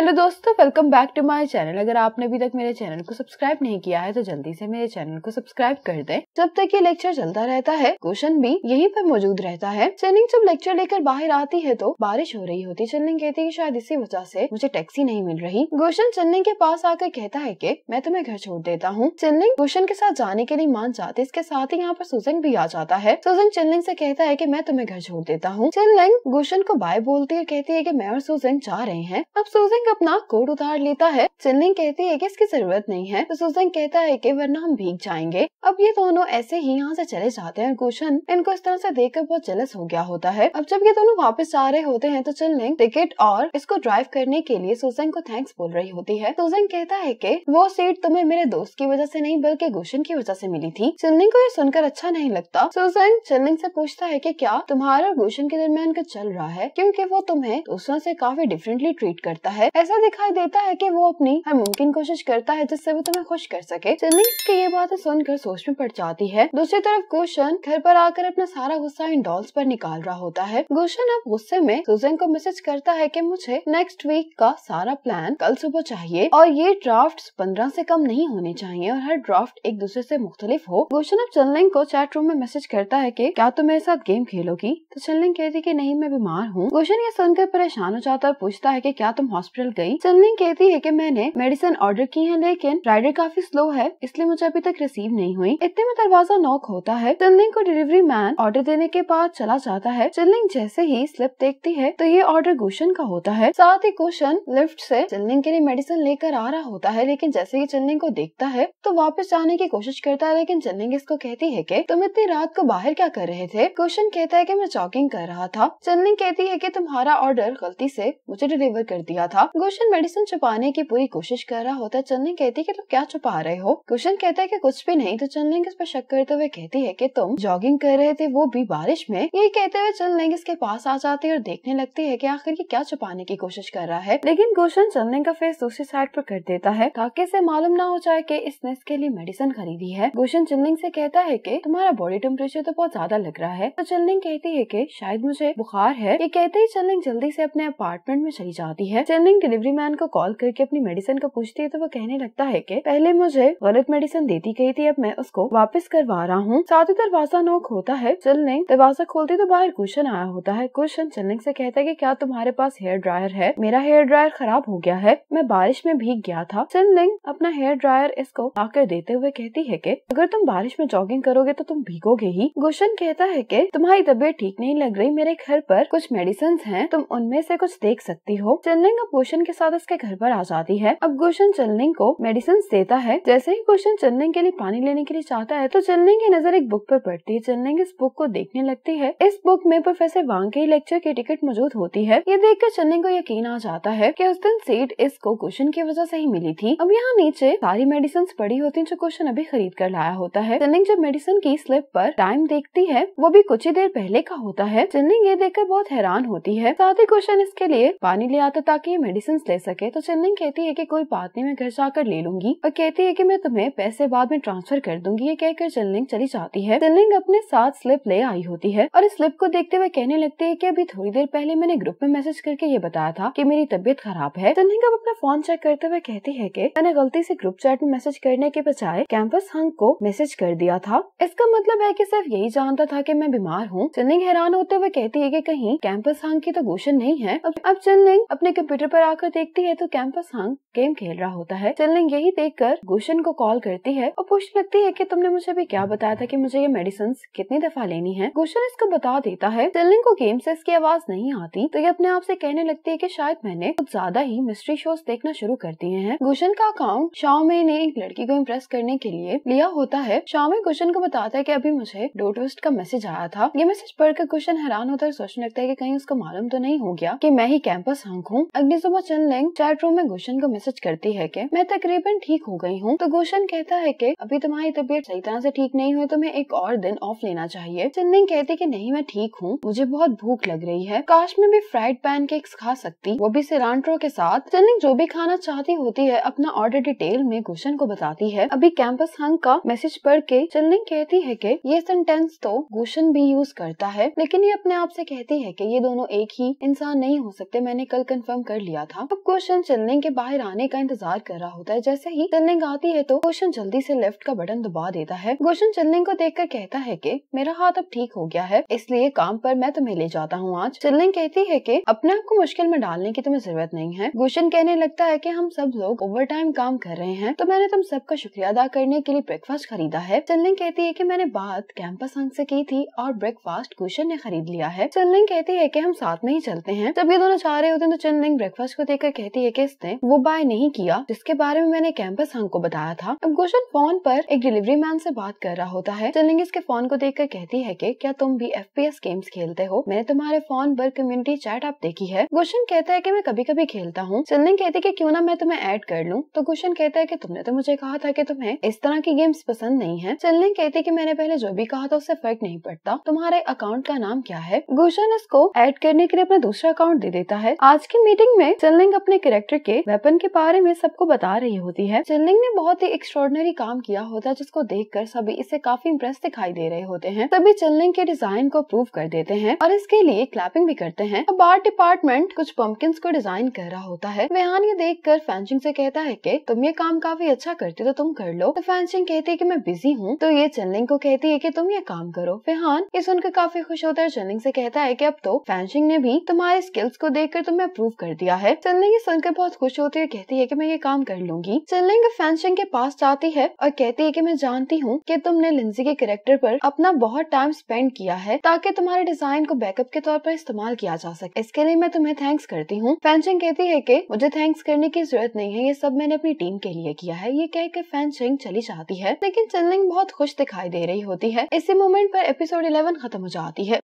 hello दोस्तों welcome back to my channel अगर आपने अभी तक मेरे चैनल को सब्सक्राइब नहीं किया है तो जल्दी से मेरे चैनल को सब्सक्राइब कर दें जब तक ये लेक्चर चलता रहता है क्वेश्चन भी यहीं पर मौजूद रहता है सैनिक जब लेक्चर लेकर बाहर आती है तो बारिश हो रही होती है कहती है शायद इसी वजह से मुझे टैक्सी नहीं मिल रही क्वेश्चन चन्नी के पास आकर कहता है की मैं तुम्हें घर छोड़ देता हूँ चन्नी क्वेश्चन के साथ जाने के लिए मान जाते इसके साथ ही यहाँ पर सुजन भी आ जाता है सुजन चन्निंग ऐसी कहता है की मैं तुम्हें घर छोड़ देता हूँ चन्निंग क्वेश्चन को बाय बोलती है कहती है की मैं और सुजन जा रहे हैं अब सुजन अपना कोट उतार लेता है चिल्लिंग कहती है कि इसकी जरूरत नहीं है तो सुजन कहता है कि वरना हम भीग जाएंगे अब ये दोनों ऐसे ही यहाँ से चले जाते हैं गुशन इनको इस तरह से कर बहुत जलस हो गया होता है अब जब ये दोनों वापस जा रहे होते हैं तो चिल्लिंग टिकट और इसको ड्राइव करने के लिए सुजन को थैंक्स बोल रही होती है सुजन कहता है की वो सीट तुम्हें मेरे दोस्त की वजह ऐसी नहीं बल्कि गुशन की वजह ऐसी मिली थी चिल्लिंग को ये सुनकर अच्छा नहीं लगता सुजन चिल्लिंग ऐसी पूछता है की क्या तुम्हारा गुशन के दरमियान कुछ चल रहा है क्यूँकी वो तुम्हें दूसरों ऐसी काफी डिफरेंटली ट्रीट करता है ऐसा दिखाई देता है कि वो अपनी हर मुमकिन कोशिश करता है जिससे वो तुम्हें खुश कर सके सिडनी की ये बातें सुनकर सोच में पड़ जाती है दूसरी तरफ गोशन घर पर आकर अपना सारा गुस्सा इन डॉल्स पर निकाल रहा होता है गोशन अब गुस्से में सुजन को मैसेज करता है की मुझे नेक्स्ट वीक का सारा प्लान कल सुबह चाहिए और ये ड्राफ्ट पंद्रह ऐसी कम नहीं होने चाहिए और हर ड्राफ्ट एक दूसरे ऐसी मुख्तलिफ हो गोशन अब चिल्लिंग को चैट रूम में मैसेज करता है की क्या तुम मेरे साथ गेम खेलोगी तो चिल्लिंग कहती की नहीं मैं बीमार हूँ गोशन ये सुनकर परेशान हो जाता है और पूछता है की क्या तुम हॉस्पिटल हॉस्पिटल गई चलनी कहती है कि मैंने मेडिसिन ऑर्डर की है लेकिन राइडर काफी स्लो है इसलिए मुझे अभी तक रिसीव नहीं हुई इतने में दरवाजा नॉक होता है चलनी को डिलीवरी मैन ऑर्डर देने के बाद चला जाता है चिल्लिंग जैसे ही स्लिप देखती है तो ये ऑर्डर गोशन का होता है साथ ही गोशन लिफ्ट से चिल्लिंग के लिए मेडिसिन लेकर आ रहा होता है लेकिन जैसे ही चिल्लिंग को देखता है तो वापस जाने की कोशिश करता है लेकिन चिल्लिंग इसको कहती है की तुम इतनी रात को बाहर क्या कर रहे थे क्वेश्चन कहता है की मैं चौकिंग कर रहा था चिल्लिंग कहती है की तुम्हारा ऑर्डर गलती ऐसी मुझे डिलीवर कर दिया था कुशन मेडिसिन छुपाने की पूरी कोशिश कर रहा होता है चंदन कहती है कि तुम क्या छुपा रहे हो कुशन कहता है कि कुछ भी नहीं तो चंदन इस पर शक करते हुए कहती है कि तुम जॉगिंग कर रहे थे वो भी बारिश में ये कहते हुए चंदन इसके पास आ जाती है और देखने लगती है की आखिर ये क्या छुपाने की कोशिश कर रहा है लेकिन कुशन चंदन का फेस दूसरी साइड पर कर देता है ताकि इसे मालूम ना हो जाए की इसने इसके लिए मेडिसिन खरीदी है गुशन चंदन ऐसी कहता है की तुम्हारा बॉडी टेम्परेचर तो बहुत ज्यादा लग रहा है तो चंदन कहती है की शायद मुझे बुखार है ये कहते ही चंदन जल्दी ऐसी अपने अपार्टमेंट में चली जाती है चंदन पेशेंट डिलीवरी मैन को कॉल करके अपनी मेडिसिन का पूछती है तो वो कहने लगता है कि पहले मुझे गलत मेडिसिन देती गई थी अब मैं उसको वापस करवा रहा हूँ साथ ही दरवाजा नोक होता है चलने दरवाजा खोलते तो बाहर कुशन आया होता है कुशन चलने से कहता है की क्या तुम्हारे पास हेयर ड्रायर है मेरा हेयर ड्रायर खराब हो गया है मैं बारिश में भीग गया था चिलिंग अपना हेयर ड्रायर इसको आकर देते हुए कहती है की अगर तुम बारिश में जॉगिंग करोगे तो तुम भीगोगे ही गुशन कहता है की तुम्हारी तबीयत ठीक नहीं लग रही मेरे घर पर कुछ मेडिसिन है तुम उनमें से कुछ देख सकती हो चिलिंग अब गुलशन के साथ उसके घर पर आ जाती है अब गुलशन चलनिंग को मेडिसिन देता है जैसे ही गुलशन चलनिंग के लिए पानी लेने के लिए चाहता है तो चलनिंग की नजर एक बुक पर पड़ती है चलनिंग इस बुक को देखने लगती है इस बुक में प्रोफेसर वांग के लेक्चर की टिकट मौजूद होती है ये देख कर को यकीन आ जाता है की उस दिन सीट इसको क्वेश्चन की वजह ऐसी ही मिली थी अब यहाँ नीचे सारी मेडिसिन पड़ी होती है जो क्वेश्चन अभी खरीद कर लाया होता है चलनिंग जब मेडिसिन की स्लिप आरोप टाइम देखती है वो भी कुछ ही देर पहले का होता है चलनिंग ये देखकर बहुत हैरान होती है साथ ही क्वेश्चन इसके लिए पानी ले आता ताकि ये मेडिसिन ले सके तो चंदन कहती है कि कोई बात नहीं मैं घर जाकर ले लूंगी और कहती है कि मैं तुम्हें पैसे बाद में ट्रांसफर कर दूंगी ये कहकर चंदलिंग चली जाती है चेन्नई अपने साथ स्लिप ले आई होती है और स्लिप को देखते हुए कहने लगती है की अभी थोड़ी देर पहले मैंने ग्रुप में मैसेज करके ये बताया था की मेरी तबियत खराब है अब अपना फोन चेक करते हुए कहती है की मैंने गलती ऐसी ग्रुप चैट में मैसेज करने के बजाय कैंपस हंग को मैसेज कर दिया था इसका मतलब है की सिर्फ यही जानता था की मैं बीमार हूँ चेन्नई हैरान होते हुए कहती है की कहीं कैंपस हंग की तो गोशन नहीं है अब चेन्नई अपने कंप्यूटर पर आकर देखती है तो कैंपस हंग गेम खेल रहा होता है चिल्लिंग यही देख कर गुशन को कॉल करती है और पूछ लगती है की तुमने मुझे अभी क्या बताया था की मुझे ये मेडिसिन कितनी दफा लेनी है गुशन इसको बता देता है चिल्लिंग को गेम से इसकी आवाज नहीं आती तो ये अपने आप से कहने लगती है की शायद मैंने कुछ ज्यादा ही मिस्ट्री शोज देखना शुरू कर दिए है गुशन का अकाउंट शाओमे ने एक लड़की को इम्प्रेस करने के लिए लिया होता है शाओमे गुशन को बताता है की अभी मुझे डो ट्विस्ट का मैसेज आया था ये मैसेज पढ़कर गुशन हैरान होता है सोचने लगता है की कहीं उसको मालूम तो नहीं हो गया की मैं ही कैंपस हंक हूँ अगली सुबह चन लेंग चैट रूम में गुशन को मैसेज करती है की मैं तकरीबन ठीक हो गई हूँ तो गुशन कहता है की अभी तुम्हारी तबीयत सही तरह ऐसी ठीक नहीं हुई तो मैं एक और दिन ऑफ लेना चाहिए चंदिंग लिंग कहती की नहीं मैं ठीक हूँ मुझे बहुत भूख लग रही है काश में भी फ्राइड पैन केक्स खा सकती वो भी सिरान्ट्रो के साथ चंदिंग लिंग जो भी खाना चाहती होती है अपना ऑर्डर डिटेल में गुशन को बताती है अभी कैंपस हंग का मैसेज पढ़ के चनलिंग कहती है की ये सेंटेंस तो गुशन भी यूज करता है लेकिन ये अपने आप से कहती है की ये दोनों एक ही इंसान नहीं हो सकते मैंने कल कंफर्म कर लिया था अब क्वेश्चन चेन्नई के बाहर आने का इंतजार कर रहा होता है जैसे ही चेन्नई आती है तो क्वेश्चन जल्दी से लेफ्ट का बटन दबा देता है क्वेश्चन चेन्नई को कर कहता है की मेरा हाथ अब ठीक हो गया है इसलिए काम पर मैं तुम्हें ले जाता हूँ आज चिल्लिंग कहती है की अपने आप को मुश्किल में डालने की तुम्हें जरूरत नहीं है गुशन कहने लगता है की हम सब लोग ओवर टाइम काम कर रहे हैं तो मैंने तुम सबका शुक्रिया अदा करने के लिए ब्रेकफास्ट खरीदा है चिल्लिंग कहती है की मैंने बात कैंपस अंक ऐसी की थी और ब्रेकफास्ट गुशन ने खरीद लिया है चिल्लिंग कहती है की हम साथ में ही चलते हैं जब ये दोनों चाह रहे होते हैं तो चिल्लिंग ब्रेकफास्ट आवाज को देखकर कहती है कि इसने वो बाय नहीं किया जिसके बारे में मैंने कैंपस हंग को बताया था अब गुलशन फोन पर एक डिलीवरी मैन से बात कर रहा होता है चिलिंग इसके फोन को देखकर कहती है कि क्या तुम भी एफ गेम्स खेलते हो मैंने तुम्हारे फोन पर कम्युनिटी चैट आप देखी है गुलशन कहता है की मैं कभी कभी खेलता हूँ चिलिंग कहती है क्यूँ ना मैं तुम्हें ऐड कर लूँ तो गुलशन कहता है की तुमने तो मुझे कहा था की तुम्हें इस तरह की गेम्स पसंद नहीं है चिलिंग कहती है की मैंने पहले जो भी कहा था उससे फर्क नहीं पड़ता तुम्हारे अकाउंट का नाम क्या है गुलशन इसको ऐड करने के लिए अपना दूसरा अकाउंट दे देता है आज की मीटिंग में चिलनिंग अपने कैरेक्टर के वेपन के बारे में सबको बता रही होती है चिलनिंग ने बहुत ही एक्स्ट्रॉर्डनरी काम किया होता है जिसको देख सभी इससे काफी इम्प्रेस दिखाई दे रहे होते हैं सभी चिलनिंग के डिजाइन को प्रूव कर देते हैं और इसके लिए क्लैपिंग भी करते हैं अब आर्ट डिपार्टमेंट कुछ पंपकिन को डिजाइन कर रहा होता है वेहान ये देख कर फैंसिंग ऐसी कहता है की तुम ये काम काफी अच्छा करते तो तुम कर लो तो फैंसिंग कहती है की मैं बिजी हूँ तो ये चिलनिंग को कहती है की तुम ये काम करो वेहान ये सुनकर काफी खुश होता है चिलनिंग ऐसी कहता है की अब तो फैंसिंग ने भी तुम्हारे स्किल्स को देख कर तुम्हें प्रूव कर दिया है है सिल्लिंग ये सुनकर बहुत खुश होती है कहती है कि मैं ये काम कर लूंगी सिल्लिंग फैंशिंग के पास जाती है और कहती है कि मैं जानती हूँ कि तुमने लिंजी के करेक्टर पर अपना बहुत टाइम स्पेंड किया है ताकि तुम्हारे डिजाइन को बैकअप के तौर पर इस्तेमाल किया जा सके इसके लिए मैं तुम्हें थैंक्स करती हूँ फैंशिंग कहती है की मुझे थैंक्स करने की जरूरत नहीं है ये सब मैंने अपनी टीम के लिए किया है ये कह के फैंशिंग चली जाती है लेकिन सिल्लिंग बहुत खुश दिखाई दे रही होती है इसी मोमेंट पर एपिसोड इलेवन खत्म हो जाती है